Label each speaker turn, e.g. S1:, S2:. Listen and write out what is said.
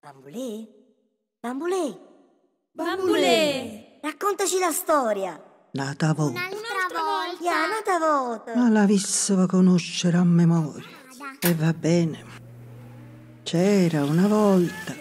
S1: Bambulè? Bambulè? Bambulè! Raccontaci la storia!
S2: Nata volta.
S1: Un'altra volta. Yeah, nata volta. Ma la
S2: vissava
S3: conoscere a memoria. Ah, e va bene. C'era una volta